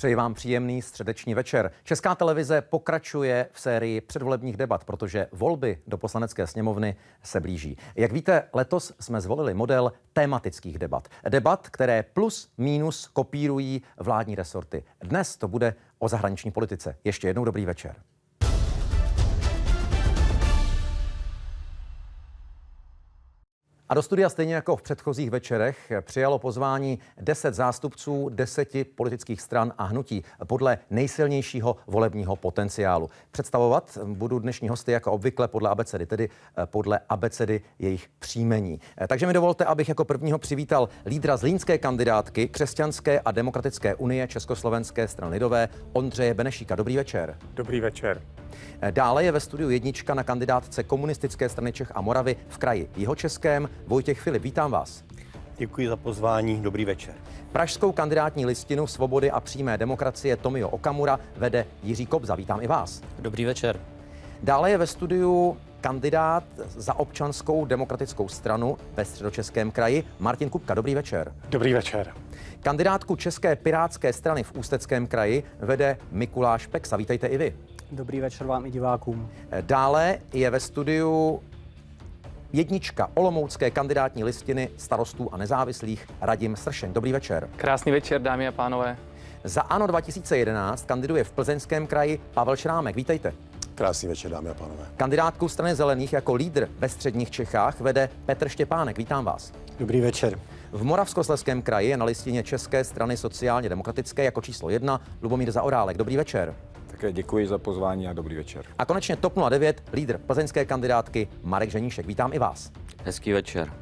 Přeji vám příjemný středeční večer. Česká televize pokračuje v sérii předvolebních debat, protože volby do poslanecké sněmovny se blíží. Jak víte, letos jsme zvolili model tematických debat. Debat, které plus minus kopírují vládní resorty. Dnes to bude o zahraniční politice. Ještě jednou dobrý večer. A do studia stejně jako v předchozích večerech přijalo pozvání 10 zástupců deseti politických stran a hnutí podle nejsilnějšího volebního potenciálu. Představovat budu dnešní hosty jako obvykle podle abecedy, tedy eh, podle abecedy jejich příjmení. Eh, takže mi dovolte, abych jako prvního přivítal lídra zlínské kandidátky Křesťanské a demokratické unie Československé strany lidové Ondřeje Benešíka. Dobrý večer. Dobrý večer. Eh, dále je ve studiu jednička na kandidátce komunistické strany Čech a Moravy v kraji Jihočeském Vojtěch Filip, vítám vás. Děkuji za pozvání, dobrý večer. Pražskou kandidátní listinu Svobody a přímé demokracie Tomio Okamura vede Jiří Kobza. Vítám i vás. Dobrý večer. Dále je ve studiu kandidát za občanskou demokratickou stranu ve středočeském kraji Martin Kupka. Dobrý večer. Dobrý večer. Kandidátku České pirátské strany v Ústeckém kraji vede Mikuláš Peksa. Vítejte i vy. Dobrý večer vám i divákům. Dále je ve studiu Jednička Olomoucké kandidátní listiny starostů a nezávislých Radim Sršen. Dobrý večer. Krásný večer, dámy a pánové. Za ANO 2011 kandiduje v plzeňském kraji Pavel Šrámek. Vítejte. Krásný večer, dámy a pánové. Kandidátku strany zelených jako lídr ve středních Čechách vede Petr Štěpánek. Vítám vás. Dobrý večer. V Moravskoslezském kraji je na listině České strany sociálně demokratické jako číslo jedna Lubomír Zaorálek. Dobrý večer také děkuji za pozvání a dobrý večer. A konečně TOP 09, lídr plzeňské kandidátky Marek Ženíšek. Vítám i vás. Hezký večer.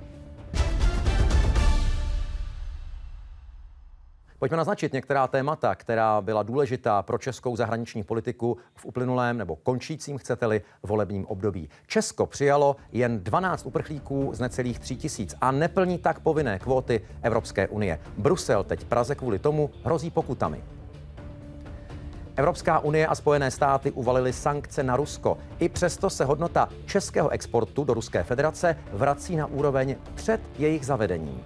Pojďme naznačit některá témata, která byla důležitá pro českou zahraniční politiku v uplynulém nebo končícím, chcete-li, volebním období. Česko přijalo jen 12 uprchlíků z necelých 3 tisíc a neplní tak povinné kvóty Evropské unie. Brusel teď Praze kvůli tomu hrozí pokutami. Evropská unie a Spojené státy uvalily sankce na Rusko. I přesto se hodnota českého exportu do Ruské federace vrací na úroveň před jejich zavedením.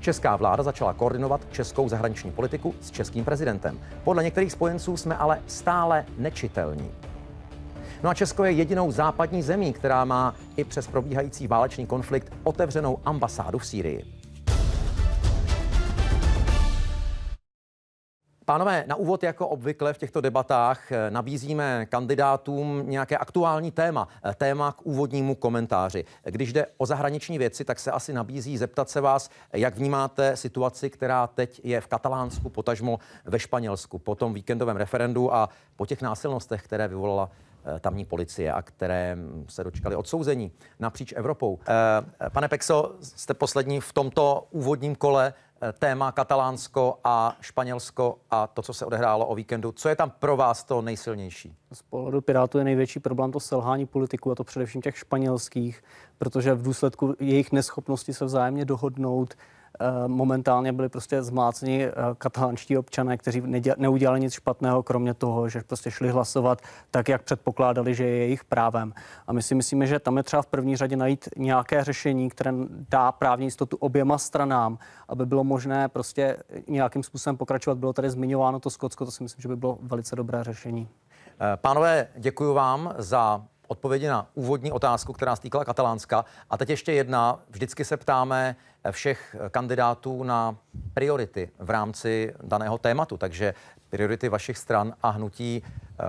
Česká vláda začala koordinovat českou zahraniční politiku s českým prezidentem. Podle některých spojenců jsme ale stále nečitelní. No a Česko je jedinou západní zemí, která má i přes probíhající válečný konflikt otevřenou ambasádu v Sýrii. Pánové, na úvod jako obvykle v těchto debatách eh, nabízíme kandidátům nějaké aktuální téma, eh, téma k úvodnímu komentáři. Když jde o zahraniční věci, tak se asi nabízí zeptat se vás, jak vnímáte situaci, která teď je v Katalánsku, potažmo ve Španělsku, po tom víkendovém referendu a po těch násilnostech, které vyvolala eh, tamní policie a které mm, se dočkali odsouzení napříč Evropou. Pane Pexo, jste poslední v tomto úvodním kole Eh, téma Katalánsko a Španělsko a to, co se odehrálo o víkendu. Co je tam pro vás to nejsilnější? Z pohledu Pirátů je největší problém to selhání politiků, a to především těch španělských, protože v důsledku jejich neschopnosti se vzájemně dohodnout Eh, momentálně byli prostě zmácni eh, katalánští občané, kteří neudělali nic špatného, kromě toho, že prostě šli hlasovat tak, jak předpokládali, že je jejich právem. A my si myslíme, že tam je třeba v první řadě najít nějaké řešení, které dá právní jistotu oběma stranám, aby bylo možné prostě nějakým způsobem pokračovat. Bylo tady zmiňováno to Skotsko, to si myslím, že by bylo velice dobré řešení. Eh, pánové, děkuji vám za odpovědi na úvodní otázku, která stýkala Katalánska. A teď ještě jedna. Vždycky se ptáme všech kandidátů na priority v rámci daného tématu. Takže priority vašich stran a hnutí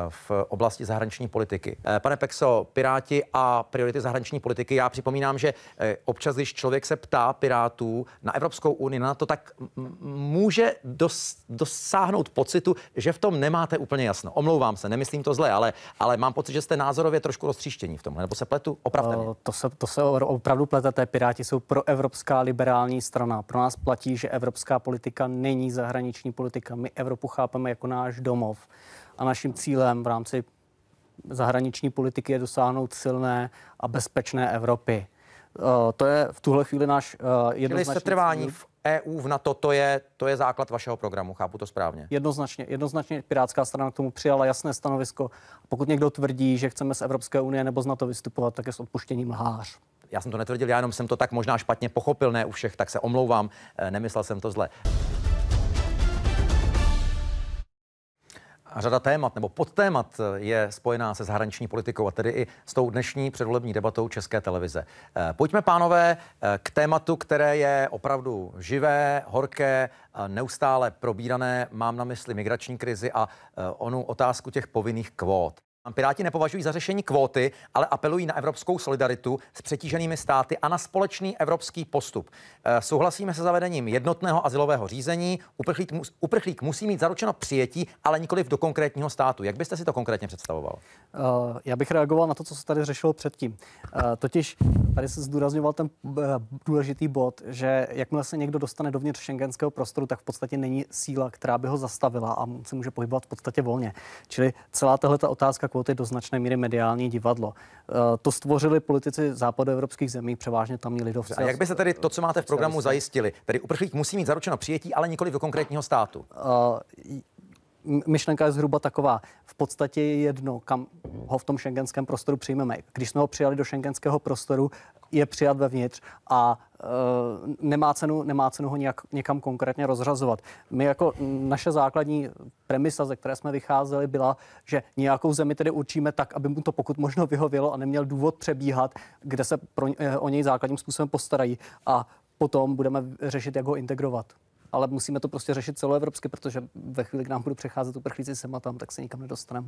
v oblasti zahraniční politiky. Eh, pane Pexo, Piráti a priority zahraniční politiky. Já připomínám, že eh, občas, když člověk se ptá Pirátů na Evropskou unii, na to, tak může dos- dosáhnout pocitu, že v tom nemáte úplně jasno. Omlouvám se, nemyslím to zle, ale, ale mám pocit, že jste názorově trošku roztříštění v tomhle, nebo se pletu? Opravdu. Eh, to se, to se opravdu pletete. Piráti jsou pro evropská liberální strana. Pro nás platí, že evropská politika není zahraniční politika. My Evropu chápeme jako náš domov a naším cílem v rámci zahraniční politiky je dosáhnout silné a bezpečné Evropy. Eh, to je v tuhle chvíli náš eh, jednoznačný Čili setrvání v EU, v NATO, to je, to je základ vašeho programu, chápu to správně? Jednoznačně, jednoznačně Pirátská strana k tomu přijala jasné stanovisko. Pokud někdo tvrdí, že chceme z Evropské unie nebo z NATO vystupovat, tak je s odpuštěním lhář. Já jsem to netvrdil, já jenom jsem to tak možná špatně pochopil, ne u všech, tak se omlouvám, eh, nemyslel jsem to zle. A řada témat nebo podtémat eh, je spojená se zahraniční politikou a tedy i s tou dnešní předvolební debatou České televize. Eh, pojďme, pánové, eh, k tématu, které je opravdu živé, horké, neustále probírané. Mám na mysli migrační krizi a onu otázku těch povinných kvót. Piráti nepovažují za řešení kvóty, ale apelují na evropskou solidaritu s přetíženými státy a na společný evropský postup. Eh, souhlasíme se zavedením jednotného asilového řízení. Uprchlík, uprchlík musí mít zaručeno přijetí, ale nikoli do konkrétního státu. Jak byste si to konkrétně představoval? Eh, já bych reagoval na to, co se tady řešilo předtím. Eh, totiž tady se zdůrazňoval ten důležitý bod, že jakmile se někdo dostane dovnitř šengenského prostoru, tak v podstatě není síla, která by ho zastavila a se může pohybovat v podstatě volně. Čili celá tahle otázka kvóty do značné míry mediální divadlo. Eh, to stvořili politici západoevropských zemí, převážně tamní lidovci. A jak by se tedy to, co máte v programu, zajistili? Tedy uprchlík musí mít zaručeno přijetí, ale nikoli do konkrétního státu. Uh, myšlenka je zhruba taková. V podstatě je jedno, kam ho v tom šengenském prostoru přijmeme. Když jsme ho přijali do šengenského prostoru, je přijat vevnitř a e, nemá cenu, nemá cenu ho nějak, někam konkrétně rozřazovat. My jako naše základní premisa, ze které jsme vycházeli, byla, že nějakou zemi tedy určíme tak, aby mu to pokud možno vyhovělo a neměl důvod přebíhat, kde se pro, e, o něj základním způsobem postarají a potom budeme řešit, jak ho integrovat ale musíme to prostě řešit celoevropsky, protože ve chvíli, kdy nám budou přecházet uprchlíci sem a tam, tak se nikam nedostaneme.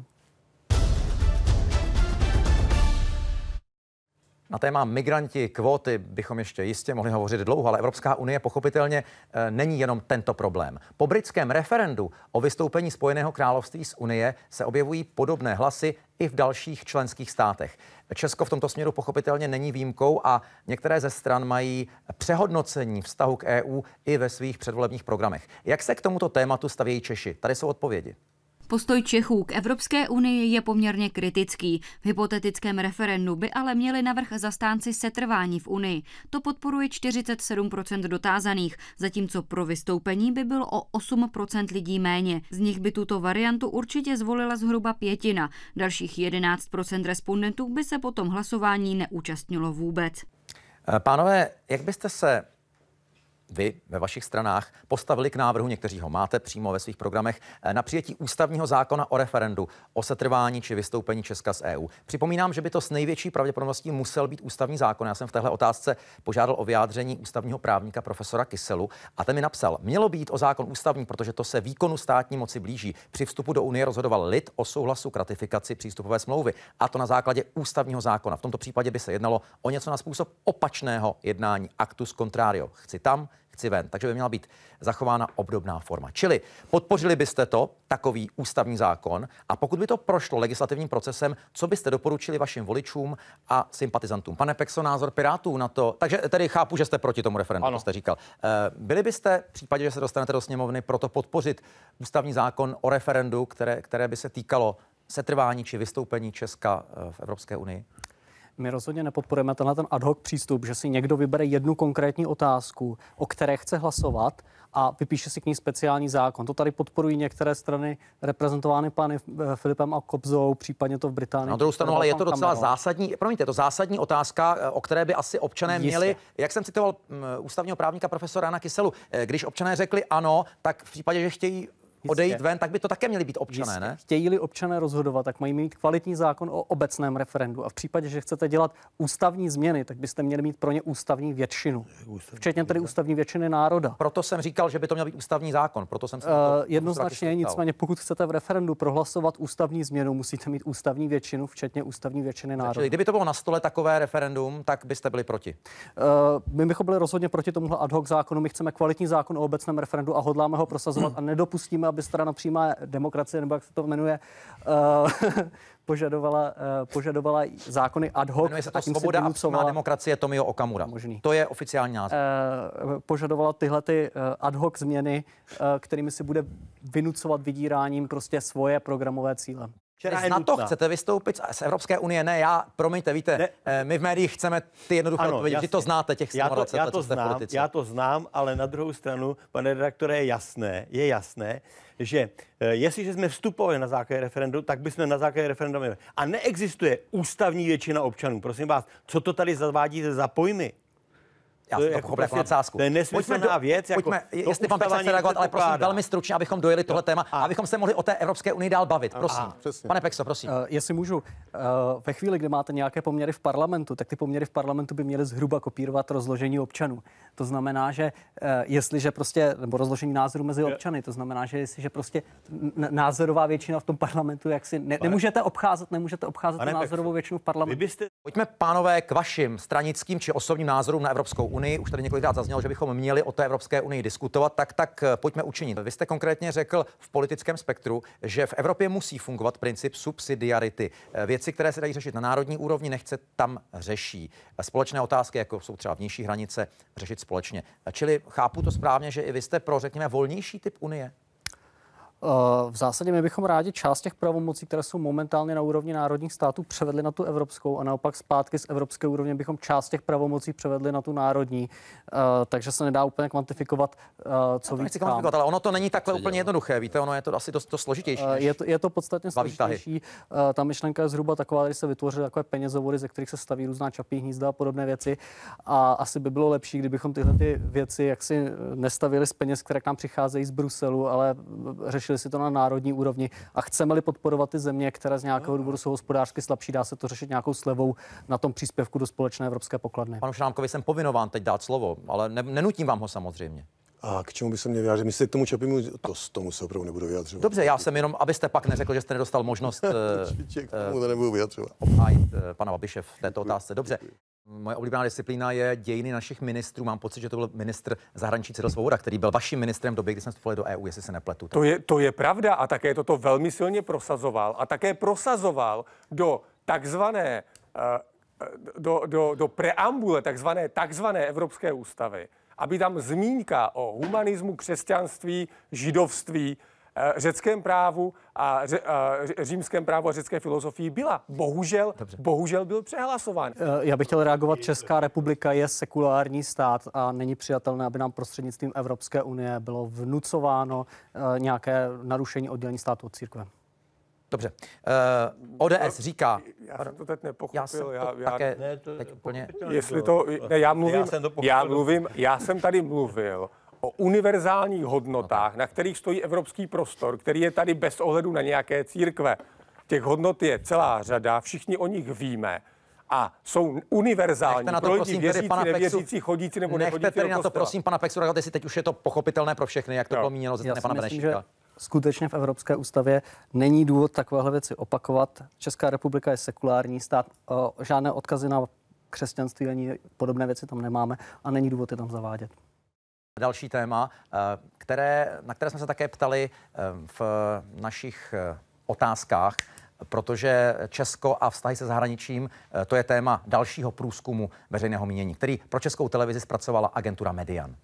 Na téma migranti, kvóty bychom ještě jistě mohli hovořit dlouho, ale Evropská unie pochopitelně eh, není jenom tento problém. Po britském referendu o vystoupení Spojeného království z Unie se objevují podobné hlasy i v dalších členských státech. Česko v tomto směru pochopitelně není výjimkou a některé ze stran mají přehodnocení vztahu k EU i ve svých předvolebních programech. Jak se k tomuto tématu stavějí Češi? Tady jsou odpovědi. Postoj Čechů k Evropské unii je poměrně kritický. V hypotetickém referendu by ale měli navrh zastánci setrvání v unii. To podporuje 47% dotázaných, zatímco pro vystoupení by bylo o 8% lidí méně. Z nich by tuto variantu určitě zvolila zhruba pětina. Dalších 11% respondentů by se potom hlasování neúčastnilo vůbec. Pánové, jak byste se vy ve vašich stranách postavili k návrhu, někteří ho máte přímo ve svých programech, eh, na přijetí ústavního zákona o referendu o setrvání či vystoupení Česka z EU. Připomínám, že by to s největší pravděpodobností musel být ústavní zákon. Já jsem v téhle otázce požádal o vyjádření ústavního právníka profesora Kyselu a ten mi napsal, mělo být o zákon ústavní, protože to se výkonu státní moci blíží. Při vstupu do Unie rozhodoval lid o souhlasu k ratifikaci přístupové smlouvy a to na základě ústavního zákona. V tomto případě by se jednalo o něco na způsob opačného jednání actus contrario. Chci tam, chci ven. Takže by měla být zachována obdobná forma. Čili podpořili byste to, takový ústavní zákon, a pokud by to prošlo legislativním procesem, co byste doporučili vašim voličům a sympatizantům? Pane Pexo, názor Pirátů na to, takže tedy chápu, že jste proti tomu referendu, ano. jste říkal. Eh, byli byste v případě, že se dostanete do sněmovny, proto podpořit ústavní zákon o referendu, které, které by se týkalo setrvání či vystoupení Česka eh, v Evropské unii? My rozhodně nepodporujeme tenhle ten ad hoc přístup, že si někdo vybere jednu konkrétní otázku, o které chce hlasovat a vypíše si k ní speciální zákon. To tady podporují některé strany reprezentovány pány eh, Filipem a Kobzou, případně to v Británii. Na druhou stranu, ale je to docela Cameron. zásadní, promiňte, to zásadní otázka, eh, o které by asi občané Jistě. měli, jak jsem citoval mm, ústavního právníka profesora Jana Kyselu, eh, když občané řekli ano, tak v případě, že chtějí odejít ven, tak by to také měli být občané, jistě. ne? Chtějí-li občané rozhodovat, tak mají mít kvalitní zákon o obecném referendu. A v případě, že chcete dělat ústavní změny, tak byste měli mít pro ně ústavní většinu. Ústavní včetně tedy ústavní většiny národa. Proto jsem říkal, že by to měl být ústavní zákon. Proto jsem uh, jednoznačně, nicméně, pokud chcete v referendu prohlasovat ústavní změnu, musíte mít ústavní většinu, včetně ústavní většiny národa. Takže, kdyby to bylo na stole takové referendum, tak byste byli proti. Uh, my bychom byli rozhodně proti tomuhle ad hoc zákonu. My chceme kvalitní zákon o obecném referendu a hodláme ho prosazovat a nedopustíme, aby aby strana přímá demokracie, nebo jak se to jmenuje, eh, požadovala, eh, požadovala zákony ad hoc. Jmenuje se to a tím Svoboda a přímá demokracie Tomio Okamura. Možný. To je oficiální název. Eh, požadovala tyhle ty ad hoc změny, kterými si bude vynucovat vydíráním prostě svoje programové cíle která je na to chcete vystoupit z Evropské unie, ne já, promiňte, víte, ne. Eh, my v médiích chceme ty jednoduché ano, odpovědi, vy to znáte těch já to, já let, znám, Já to znám, ale na druhou stranu, pane redaktore, je jasné, je jasné, že eh, jestliže jsme vstupovali na základě referendum, tak bychom na základě referendum. měli. A neexistuje ústavní většina občanů. Prosím vás, co to tady zavádíte za pojmy? Já to jsem to jako vlastně, jako prostě na To je nesmyslná věc. Jako pojďme, to jestli pan Peksa chce reagovat, ale prosím, velmi stručně, abychom dojeli no. tohle téma, a. abychom se mohli o té Evropské unii dál bavit. No, prosím. A, Pane Pexo, prosím. Uh, jestli můžu, uh, ve chvíli, kdy máte nějaké poměry v parlamentu, tak ty poměry v parlamentu by měly zhruba kopírovat rozložení občanů. To znamená, že uh, jestliže prostě, nebo rozložení názorů mezi občany, to znamená, že jestliže prostě názorová většina v tom parlamentu, jak si ne, nemůžete obcházet, nemůžete obcházet názorovou většinu v parlamentu. Pojďme, pánové, k vašim stranickým či osobním názorům na Evropskou unii unii. Už tady několikrát zaznělo, že bychom měli o té Evropské unii diskutovat, tak tak eh, pojďme učinit. Vy jste konkrétně řekl v politickém spektru, že v Evropě musí fungovat princip subsidiarity. Eh, věci, které se dají řešit na národní úrovni, nechce tam řeší. Eh, společné otázky, jako jsou třeba vnější hranice, řešit společně. Čili chápu to správně, že i vy jste pro, řekněme, volnější typ unie? Eh, v zásadě my bychom rádi část těch pravomocí, které jsou momentálně na úrovni národních států, převedli na tu evropskou a naopak zpátky z evropské úrovně bychom část těch pravomocí převedli na tu národní. Eh, takže se nedá úplně kvantifikovat, eh, co víc. Nechci kvantifikovat, ale ono to není takhle úplně dělá. jednoduché. Víte, ono je to asi dost, dost složitější. Je to, je to podstatně složitější. Ta myšlenka je zhruba taková, že se vytvořily takové penězovody, ze kterých se staví různá čapí hnízda a podobné věci. A asi by bylo lepší, kdybychom tyhle ty věci jaksi nestavili z peněz, které k nám přicházejí z Bruselu, ale řešili řešili si to na národní úrovni a chceme-li podporovat ty země, které z nějakého hmm. důvodu jsou hospodářsky slabší, dá se to řešit nějakou slevou na tom příspěvku do společné evropské pokladny. Panu Šrámkovi jsem povinován teď dát slovo, ale ne, nenutím vám ho samozřejmě. A k čemu by se mě vyjádřil? Myslím, k tomu Čapimu, to s tomu se opravdu nebudu vyjadřovat. Dobře, já jsem jenom, abyste pak neřekl, že jste nedostal možnost eh, Určitě, k eh, tomu nebudu vyjadřovat. obhájit eh, pana Babiše v této otázce. Dobře. Moje oblíbená disciplína je dějiny našich ministrů. Mám pocit, že to byl ministr zahraničí Cyril Svoboda, který byl vaším ministrem v době, kdy jsme vstupovali do EU, jestli se nepletu. To je, to je pravda a také toto velmi silně prosazoval a také prosazoval do takzvané eh, eh, do, do, do preambule takzvané, takzvané Evropské ústavy, aby tam zmínka o humanismu, křesťanství, židovství, Eh, řeckém právu a, ře, a eh, římském právu a řecké filozofii byla. Bohužel, Dobře. bohužel byl přehlasován. Eh, já bych chtěl reagovat. Česká republika je sekulární stát a není přijatelné, aby nám prostřednictvím Evropské unie bylo vnucováno nějaké narušení oddělení státu od církve. Dobře. Uh, ODS říká... Já jsem to teď nepochopil. Já jsem to já, já, ne, to teď úplně... Jestli to... Ne, já mluvím, já, jsem to já mluvím, já jsem tady mluvil o univerzálních hodnotách, na kterých stojí evropský prostor, který je tady bez ohledu na nějaké církve. Těch hodnot je celá řada, všichni o nich víme a jsou univerzální na to, pro lidi prosím, věřící, pana nevěřící, chodící nebo nechodící Nechte tedy na to, prosím, pana Pexu, jestli teď už je to pochopitelné pro všechny, jak to no. bylo míněno ze strany pana skutečně v Evropské ústavě není důvod takovéhle věci opakovat. Česká republika je sekulární stát, žádné odkazy na křesťanství ani podobné věci tam nemáme a není důvod je tam zavádět. Další téma, eh, které, na které jsme se také ptali eh, v našich eh, otázkách, protože Česko a vztahy se zahraničím, to je téma dalšího průzkumu veřejného mínění, který pro Českou televizi zpracovala agentura Median.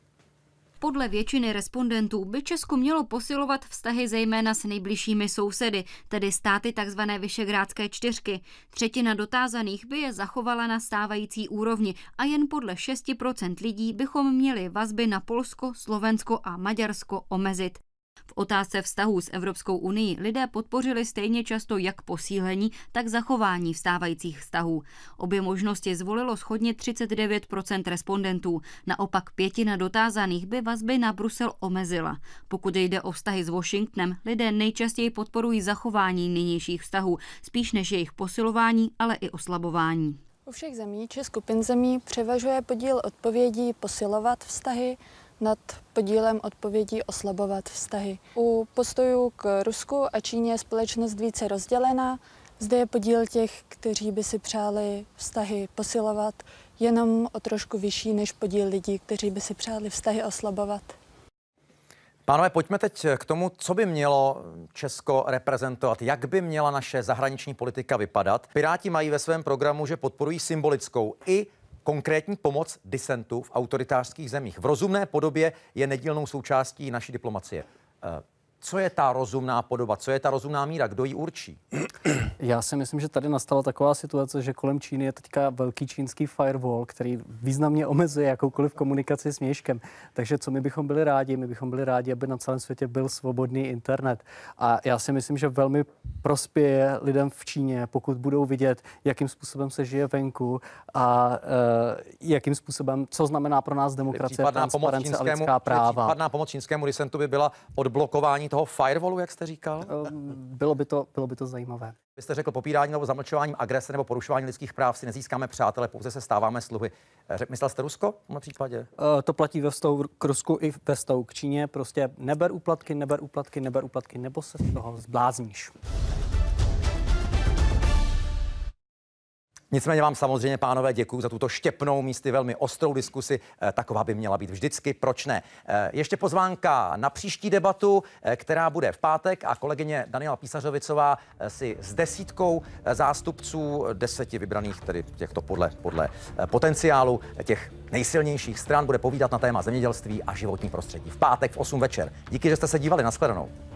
Podle většiny respondentů by Česko mělo posilovat vztahy zejména s nejbližšími sousedy, tedy státy tzv. Vyšegrádské čtyřky. Třetina dotázaných by je zachovala na stávající úrovni a jen podle 6% lidí bychom měli vazby na Polsko, Slovensko a Maďarsko omezit. V otázce vztahů s Evropskou unii lidé podpořili stejně často jak posílení, tak zachování vstávajících vztahů. Obě možnosti zvolilo schodně 39 respondentů. Naopak pětina dotázaných by vazby na Brusel omezila. Pokud jde o vztahy s Washingtonem, lidé nejčastěji podporují zachování nynějších vztahů, spíš než jejich posilování, ale i oslabování. U všech zemí či skupin zemí převažuje podíl odpovědí posilovat vztahy nad podílem odpovědí oslabovat vztahy. U postojů k Rusku a Číně je společnost více rozdělená. Zde je podíl těch, kteří by si přáli vztahy posilovat, jenom o trošku vyšší než podíl lidí, kteří by si přáli vztahy oslabovat. Pánové, pojďme teď k tomu, co by mělo Česko reprezentovat, jak by měla naše zahraniční politika vypadat. Piráti mají ve svém programu, že podporují symbolickou i Konkrétní pomoc disentu v autoritářských zemích v rozumné podobě je nedílnou součástí naší diplomacie. Eh, co je ta rozumná podoba, co je ta rozumná míra, kdo ji určí? Já si myslím, že tady nastala taková situace, že kolem Číny je teďka velký čínský firewall, který významně omezuje jakoukoliv komunikaci s měškem. Takže co my bychom byli rádi? My bychom byli rádi, aby na celém světě byl svobodný internet. A já si myslím, že velmi prospěje lidem v Číně, pokud budou vidět, jakým způsobem se žije venku a uh, jakým způsobem, co znamená pro nás demokracie, transparence a lidská práva. Případná pomoc čínskému disentu by byla odblokování toho firewallu, jak jste říkal? Eh, bylo by to, bylo by to zajímavé. Vy jste řekl, popírání nebo zamlčováním agrese nebo porušování lidských práv si nezískáme přátele, pouze se stáváme sluhy. Eh, řek, myslel jste Rusko v tomto případě? Eh, to platí ve vztahu k Rusku i ve vztahu k Číně. Prostě neber úplatky, neber úplatky, neber úplatky, nebo se z toho zblázníš. Nicméně vám samozřejmě, pánové, děkuji za tuto štěpnou místy velmi ostrou diskusi. Eh, taková by měla být vždycky, proč ne? Eh, ještě pozvánka na příští debatu, eh, která bude v pátek a kolegyně Daniela Písařovicová si s desítkou zástupců, deseti vybraných, tedy těchto podle, podle potenciálu těch nejsilnějších stran, bude povídat na téma zemědělství a životní prostředí. V pátek v 8 večer. Díky, že jste se dívali. Naschledanou.